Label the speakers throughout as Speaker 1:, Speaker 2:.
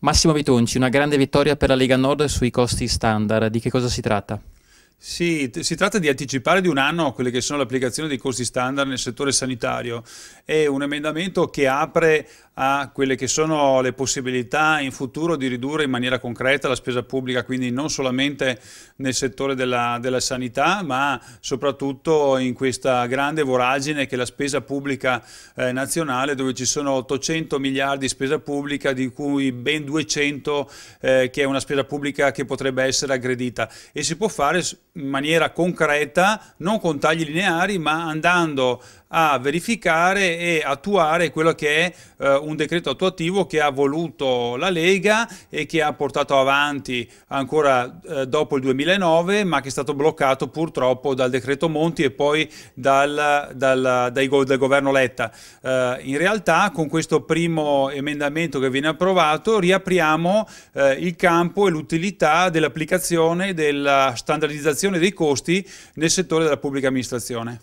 Speaker 1: Massimo Vitonci, una grande vittoria per la Lega Nord sui costi standard. Di che cosa si tratta?
Speaker 2: Sì, si tratta di anticipare di un anno quelle che sono l'applicazione dei costi standard nel settore sanitario. È un emendamento che apre a quelle che sono le possibilità in futuro di ridurre in maniera concreta la spesa pubblica, quindi non solamente nel settore della, della sanità, ma soprattutto in questa grande voragine che è la spesa pubblica eh, nazionale, dove ci sono 800 miliardi di spesa pubblica, di cui ben 200 eh, che è una spesa pubblica che potrebbe essere aggredita. E si può fare in maniera concreta, non con tagli lineari, ma andando a verificare e attuare quello che è eh, un decreto attuativo che ha voluto la Lega e che ha portato avanti ancora eh, dopo il 2009 ma che è stato bloccato purtroppo dal decreto Monti e poi dal, dal, dai, dal governo Letta. Eh, in realtà con questo primo emendamento che viene approvato riapriamo eh, il campo e l'utilità dell'applicazione della standardizzazione dei costi nel settore della pubblica amministrazione.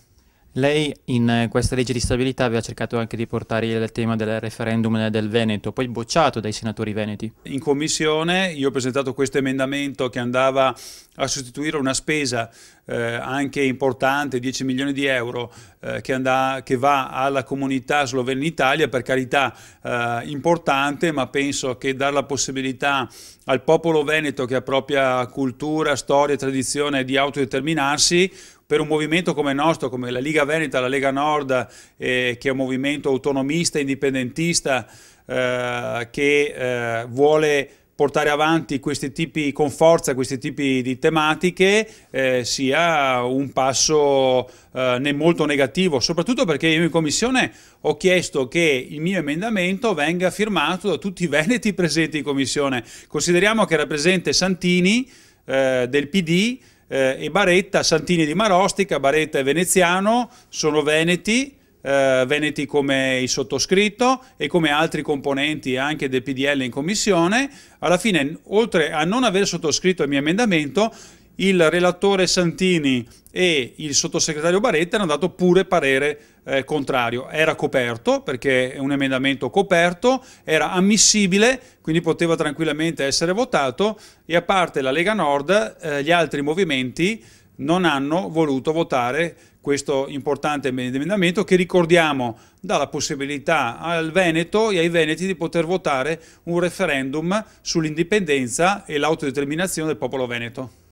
Speaker 2: Lei
Speaker 1: in eh, questa legge di stabilità aveva cercato anche di portare il tema del referendum del Veneto, poi bocciato dai senatori veneti.
Speaker 2: In commissione io ho presentato questo emendamento che andava a sostituire una spesa eh, anche importante, 10 milioni di euro, eh, che, andà, che, va alla comunità slovena in Italia, per carità eh, importante, ma penso che dare la possibilità al popolo veneto che ha propria cultura, storia, tradizione di autodeterminarsi, per un movimento come il nostro, come la Liga Veneta, la Lega Nord, eh, che è un movimento autonomista, indipendentista, eh, che eh, vuole portare avanti questi tipi con forza questi tipi di tematiche eh, sia un passo eh, molto negativo, soprattutto perché io in commissione ho chiesto che il mio emendamento venga firmato da tutti i veneti presenti in commissione. Consideriamo che era presente Santini eh, del PD eh, e Baretta, Santini di Marostica, Baretta è veneziano, sono veneti eh, veneti come il sottoscritto e come altri componenti anche del PDL in commissione, alla fine oltre a non aver sottoscritto il mio emendamento, il relatore Santini e il sottosegretario Baretta hanno dato pure parere eh, contrario. Era coperto perché è un emendamento coperto, era ammissibile, quindi poteva tranquillamente essere votato e a parte la Lega Nord eh, gli altri movimenti non hanno voluto votare questo importante emendamento che ricordiamo dà la possibilità al Veneto e ai Veneti di poter votare un referendum sull'indipendenza e l'autodeterminazione del popolo veneto.